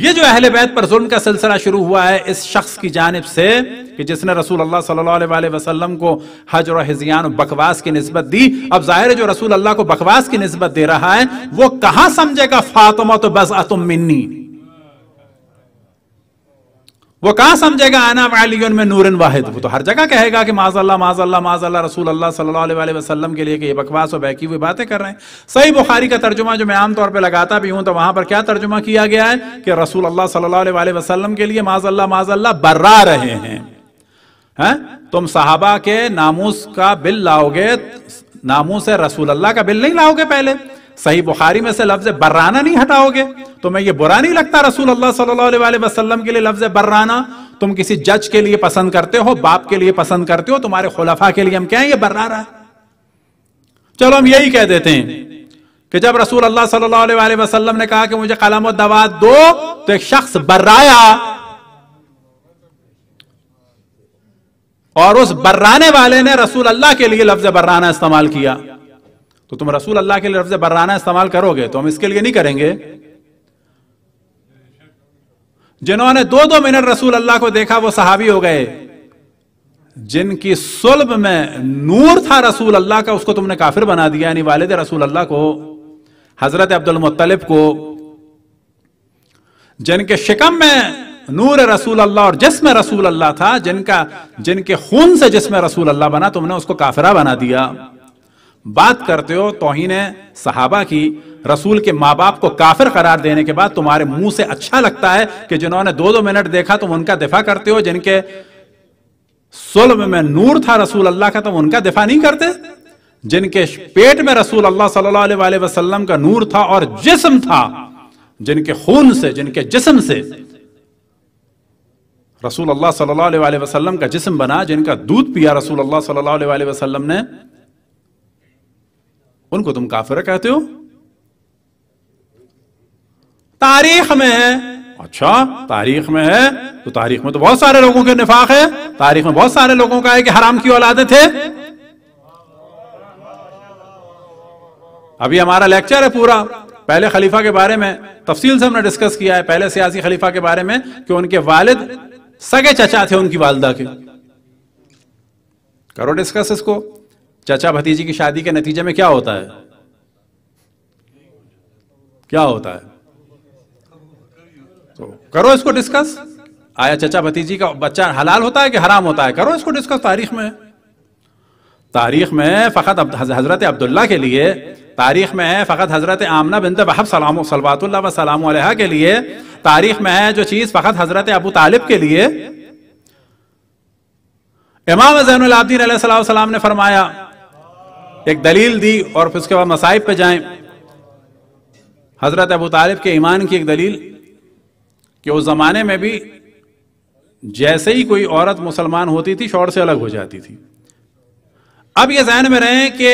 ये जो अहले बैत पर जुल्म का सिलसिला शुरू हुआ है इस शख्स की जानब से कि जिसने रसूल अल्लाह सल्लल्लाहु अलैहि वसल्लम को हज और हजियान और बकवास की नस्बत दी अब जाहिर जो रसूल अल्लाह को बकवास की नस्बत दे रहा है वो कहां समझेगा फातिमा तो बस अतुम मिन्नी वो कहां समझेगा आना वालियन में नूरन वाहिद वो तो हर जगह कहेगा कि माजल्ला माजल्ला माजल्ला रसूल अल्लाह सल्लल्लाहु अलैहि वसल्लम के लिए कि ये बकवास और बहकी हुई बातें कर रहे हैं सही बुखारी का तर्जुमा जो मैं आमतौर पर लगाता भी हूं तो वहां पर क्या तर्जुमा किया गया है कि रसूल अल्लाह सल्लल्लाहु अलैहि वसल्लम के लिए माजल्ला माजल्ला बर्रा रहे हैं है? तुम साहबा के नामूस का बिल लाओगे नामूस रसूल अल्लाह का बिल नहीं लाओगे पहले सही बुखारी में से लफ्ज बर्राना नहीं हटाओगे तुम्हें तो यह बुरा नहीं लगता रसूल अल्लाह सल्लल्लाहु वसल्लम के लिए लफ्ज बर्राना तुम किसी जज के लिए पसंद करते हो बाप के लिए पसंद करते हो तुम्हारे खुलफा के लिए हम क्या है ये बर्रारा है चलो हम यही कह देते हैं कि जब रसूल अल्लाह सल्लल्लाहु अलैहि वसल्लम ने कहा कि मुझे कलम और दवा दो तो एक शख्स बर्राया और उस बर्राने वाले ने रसूल अल्लाह के लिए लफ्ज बर्राना इस्तेमाल किया तो तुम रसूल अल्लाह के लिए लफ्ज बर्राना इस्तेमाल करोगे तो हम इसके लिए नहीं करेंगे जिन्होंने दो दो मिनट रसूल अल्लाह को देखा वो सहाबी हो गए जिनकी सुलभ में नूर था रसूल अल्लाह का उसको तुमने काफिर बना दिया यानी वालिद रसूल अल्लाह को हजरत अब्दुल मुत्तलिब को जिनके शिकम में नूर रसूल अल्लाह और जिसम रसूल अल्लाह था जिनका जिनके खून से जिसम रसूल अल्लाह बना तुमने उसको काफिरा बना दिया बात करते हो तोहिन सहाबा की रसूल के माँ बाप को काफिर करार देने के बाद तुम्हारे मुंह से अच्छा लगता है कि जिन्होंने दो दो मिनट देखा तुम तो उनका दिफा करते हो जिनके सुलम में नूर था रसूल अल्लाह का तुम तो उनका दिफा नहीं करते जिनके पेट में रसूल अल्लाह सल्लल्लाहु अलैहि वसल्लम का नूर था और जिसम था जिनके खून से जिनके जिसम से रसूल अल्लाह सल्लल्लाहु अलैहि वसल्लम का जिसम बना जिनका दूध पिया रसूल अल्लाह सल्लल्लाहु अलैहि वसल्लम ने उनको तुम काफिर कहते हो तारीख में है अच्छा तारीख में है तो तारीख में तो बहुत सारे लोगों के निफाक है तारीख में बहुत सारे लोगों का है कि हराम की औलादे थे अभी हमारा लेक्चर है पूरा पहले खलीफा के बारे में तफसील से हमने डिस्कस किया है पहले सियासी खलीफा के बारे में कि उनके वालिद सगे चचा थे उनकी वालदा के करो डिस्कस इसको चचा भतीजी की शादी के नतीजे में क्या होता है क्या होता है तो करो इसको डिस्कस आया चचा भतीजी का बच्चा हलाल होता है कि हराम होता है करो इसको डिस्कस तारीख में तारीख में फ़कत हज़रत अब्दुल्ला के लिए तारीख में है फ़कत हज़रत आमना बिनत वहब सलाम सलवातुल्ला सलाम के लिए तारीख में है जो चीज़ फ़कत हज़रत अबू तालिब के लिए इमाम जैनलाब्दीन सलाम ने फरमाया एक दलील दी और फिर उसके बाद मसाइब पे जाएं हज़रत अबू तारिफ के ईमान की एक दलील कि उस ज़माने में भी जैसे ही कोई औरत मुसलमान होती थी शोर से अलग हो जाती थी अब ये जहन में रहें कि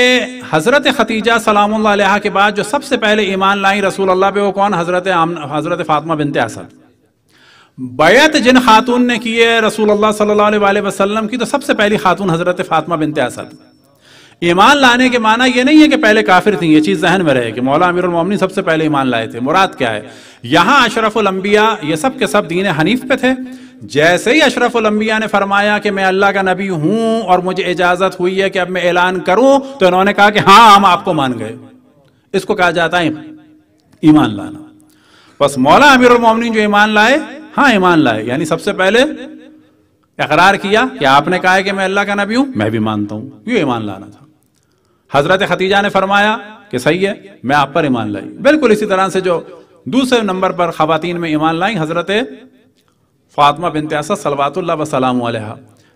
हज़रत खतीजा सलाम के बाद जो सबसे पहले ईमान लाई रसूल अल्लाह पे वो कौन हज़रत हज़रत फ़ातिमा बिनत असद बैत जिन खातून ने की है रसूल अल्लाह सल्लल्लाहु की तो सबसे पहली खातून हज़रत फ़ातिमा बिनते असद ईमान लाने के माना ये नहीं है कि पहले काफिर थी ये चीज़ जहन में रहे कि मौला अमीर उलमोमिन सबसे पहले ईमान लाए थे मुराद क्या है यहां अशरफुलंबिया ये सब के सब दीन हनीफ पे थे जैसे ही उलंबिया ने फरमाया कि मैं अल्लाह का नबी हूं और मुझे इजाज़त हुई है कि अब मैं ऐलान करूं तो इन्होंने कहा कि हाँ हम आपको मान गए इसको कहा जाता है ईमान लाना बस मौला अमीर उलमोमिन जो ईमान लाए हाँ ईमान लाए यानी सबसे पहले इकरार किया कि आपने कहा है कि मैं अल्लाह का नबी हूं मैं भी मानता हूँ ये ईमान लाना था हजरत खतीजा ने फरमाया कि सही है मैं आप पर ईमान लाई बिल्कुल इसी तरह से जो दूसरे नंबर पर खातन में ईमान लाई हजरत फातमा बिन त्यासा सलवातुल्ला वसलाम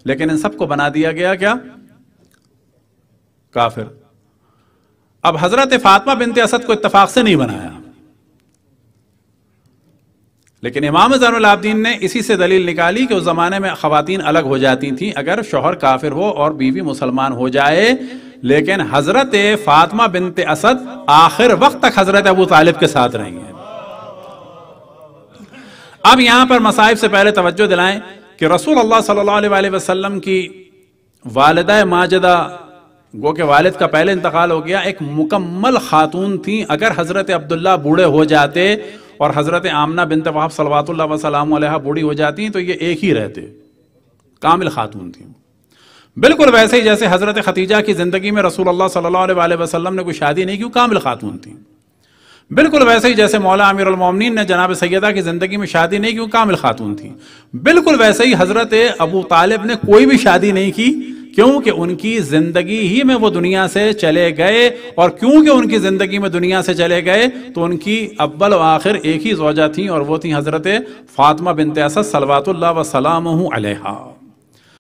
लेकिन इन सबको बना दिया गया क्या काफिर अब हजरत फातमा बिनते असद को इतफाक से नहीं बनाया लेकिन इमाम जानदीन ने इसी से दलील निकाली कि उस जमाने में खातन अलग हो जाती थी अगर शोहर काफिर हो और बीवी मुसलमान हो जाए लेकिन हजरत फातमा बिनते असद आखिर वक्त तक हजरत अबू तालिब के साथ रही है अब यहां पर मसाइब से पहले तवज्जो दिलाएं कि रसूल अल्लाह सल्लल्लाहु अलैहि वसल्लम की वालदा माजदा गो के वालिद का पहले इंतकाल हो गया एक मुकम्मल खातून थी अगर हजरत अब्दुल्ला बूढ़े हो जाते और हजरत आमना बिन तवाब सलवात वसलाम बूढ़ी हो जाती तो ये एक ही रहते कामिल खातून थी बिल्कुल वैसे ही जैसे हज़रत खतीजा की ज़िंदगी में रसूल अल्लाह सल्लल्लाहु अलैहि वसल्लम ने कोई शादी नहीं की कामिल खातून थी बिल्कुल वैसे ही जैसे मौला आमिर अमीरमिन ने जनाब सैदा की ज़िंदगी में शादी नहीं की कामिल खातून थी बिल्कुल वैसे ही हज़रत अबू तालिब ने कोई भी शादी नहीं की क्योंकि उनकी ज़िंदगी ही में वो दुनिया से चले गए और क्योंकि उनकी ज़िंदगी में दुनिया से चले गए तो उनकी अब्बल आखिर एक ही जोजा थी और वो थी हज़रत फ़ातिमा बिनत असद सलवातुल्ला वसलाम अलहा